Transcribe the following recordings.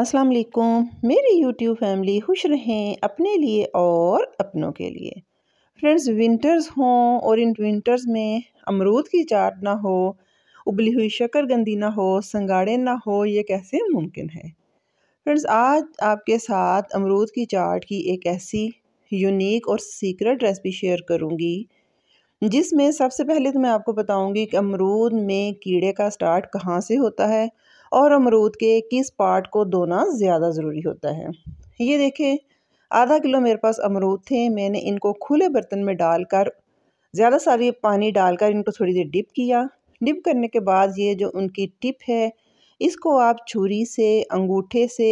السلام علیکم میری یوٹیوب فیملی خوش رہیں اپنے لیے اور اپنوں کے لیے فرینڈس ونٹرز ہوں اور ان ونٹرز میں امرود کی چاٹ نہ ہو ابلی ہوئی شکر گندی نہ ہو سنگاڑے نہ ہو یہ کیسے ممکن ہے فرینڈس آج آپ کے ساتھ امرود کی چاٹ کی ایک ایسی یونیک اور سیکرٹ ریسپی شیئر کروں گی جس میں سب سے پہلے تو میں آپ کو بتاؤں گی کہ امرود میں کیڑے کا سٹارٹ کہاں سے ہوتا ہے اور امرود کے کس پارٹ کو دھونا زیادہ ضروری ہوتا ہے یہ دیکھیں آدھا کلو میرے پاس امرود تھے میں نے ان کو کھلے برتن میں ڈال کر زیادہ ساری پانی ڈال کر ان کو تھوڑی دیر ڈپ کیا ڈپ کرنے کے بعد یہ جو ان کی ٹپ ہے اس کو آپ چھری سے انگوٹھے سے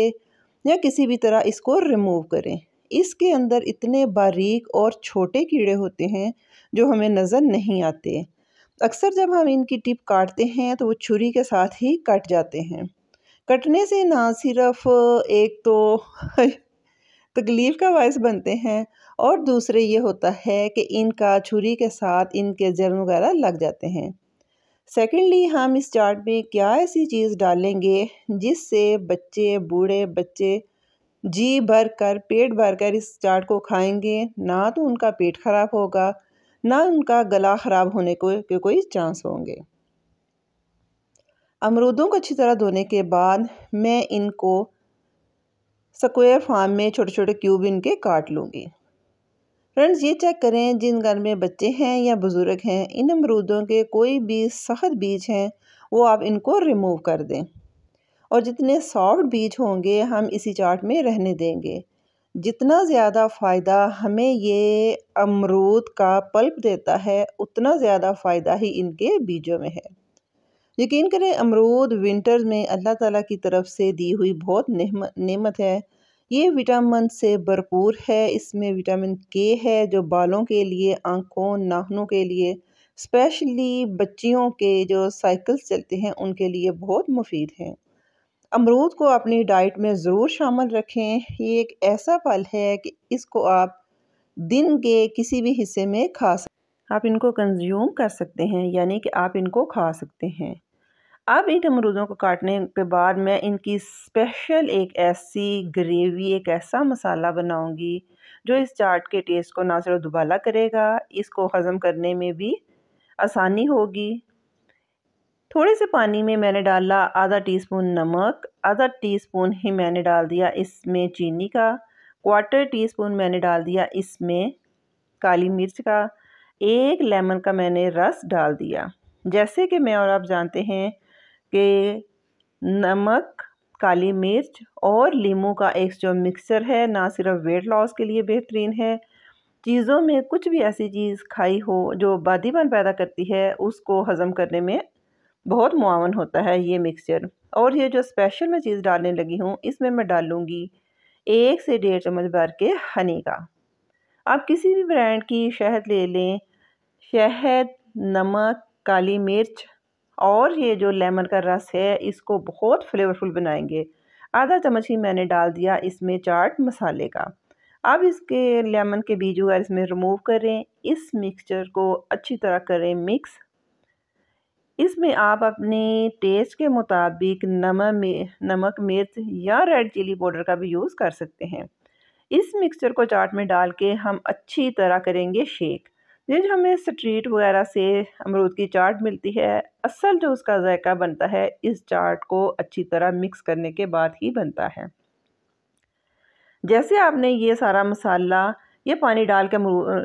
یا کسی بھی طرح اس کو ریموو کریں اس کے اندر اتنے باریک اور چھوٹے کیڑے ہوتے ہیں جو ہمیں نظر نہیں آتے اکثر جب ہم ان کی ٹپ کاٹتے ہیں تو وہ چھری کے ساتھ ہی کٹ جاتے ہیں کٹنے سے نہ صرف ایک تو تکلیف کا باعث بنتے ہیں اور دوسرے یہ ہوتا ہے کہ ان کا چھری کے ساتھ ان کے جرم وغیرہ لگ جاتے ہیں سیکنڈلی ہم اس چارٹ میں کیا ایسی چیز ڈالیں گے جس سے بچے بوڑھے بچے جی بھر کر پیٹ بھر کر اس چاٹ کو کھائیں گے نہ تو ان کا پیٹ خراب ہوگا نہ ان کا گلا خراب ہونے کے کوئی چانس ہوں گے امرودوں کو اچھی طرح دھونے کے بعد میں ان کو سکوئر فارم میں چھوٹے چھوٹے کیوب ان کے کاٹ لوں گی فرنڈز یہ چیک کریں جن گھر میں بچے ہیں یا بزرگ ہیں ان امرودوں کے کوئی بھی سخت بیج ہیں وہ آپ ان کو ریموو کر دیں اور جتنے سافٹ بیج ہوں گے ہم اسی چارٹ میں رہنے دیں گے جتنا زیادہ فائدہ ہمیں یہ امرود کا پلپ دیتا ہے اتنا زیادہ فائدہ ہی ان کے بیجوں میں ہے یقین کریں امرود ونٹرز میں اللہ تعالیٰ کی طرف سے دی ہوئی بہت نعمت ہے یہ وٹامن سے بھرپور ہے اس میں وٹامن کے ہے جو بالوں کے لیے آنکھوں ناخنوں کے لیے اسپیشلی بچیوں کے جو سائیکلز چلتے ہیں ان کے لیے بہت مفید ہیں امرود کو اپنی ڈائٹ میں ضرور شامل رکھیں یہ ایک ایسا پھل ہے کہ اس کو آپ دن کے کسی بھی حصے میں کھا ہیں آپ ان کو کنزیوم کر سکتے ہیں یعنی کہ آپ ان کو کھا سکتے ہیں اب ان امرودوں کو کاٹنے کے بعد میں ان کی اسپیشل ایک ایسی گریوی ایک ایسا مسالہ بناؤں گی جو اس چاٹ کے ٹیسٹ کو نہ صرف دوبالا کرے گا اس کو ہضم کرنے میں بھی آسانی ہوگی تھوڑے سے پانی میں میں نے ڈالا آدھا ٹی سپون نمک آدھا ٹی سپون ہی میں نے ڈال دیا اس میں چینی کا کوارٹر ٹی سپون میں نے ڈال دیا اس میں کالی مرچ کا ایک لیمن کا میں نے رس ڈال دیا جیسے کہ میں اور آپ جانتے ہیں کہ نمک کالی مرچ اور لیمو کا ایک جو مکسر ہے نہ صرف ویٹ لاس کے لیے بہترین ہے چیزوں میں کچھ بھی ایسی چیز کھائی ہو جو بادی بن پیدا کرتی ہے اس کو ہضم کرنے میں بہت معاون ہوتا ہے یہ مکسچر اور یہ جو اسپیشل میں چیز ڈالنے لگی ہوں اس میں میں ڈالوں گی ایک سے ڈیڑھ چمچ بھر کے ہنی کا آپ کسی بھی برانڈ کی شہد لے لیں شہد نمک کالی مرچ اور یہ جو لیمن کا رس ہے اس کو بہت فلیورفل بنائیں گے آدھا چمچ ہی میں نے ڈال دیا اس میں چاٹ مسالے کا اب اس کے لیمن کے بیجو اور اس میں رموو کریں اس مکسچر کو اچھی طرح کریں مکس اس میں آپ اپنے ٹیسٹ کے مطابق نمک مرچ یا ریڈ چلی پاؤڈر کا بھی یوز کر سکتے ہیں اس مکسچر کو چاٹ میں ڈال کے ہم اچھی طرح کریں گے شیک جو ہمیں سٹریٹ وغیرہ سے امرود کی چاٹ ملتی ہے اصل جو اس کا ذائقہ بنتا ہے اس چاٹ کو اچھی طرح مکس کرنے کے بعد ہی بنتا ہے جیسے آپ نے یہ سارا مسالہ یہ پانی ڈال کے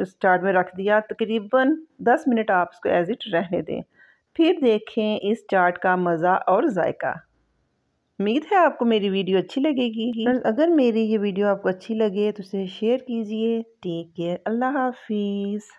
اس چاٹ میں رکھ دیا تقریباً دس منٹ آپ اس کو ایز اٹ رہنے دیں پھر دیکھیں اس چاٹ کا مزہ اور ذائقہ امید ہے آپ کو میری ویڈیو اچھی لگے گی اگر میری یہ ویڈیو آپ کو اچھی لگے تو اسے شیئر کیجئے ٹیک کیئر اللہ حافظ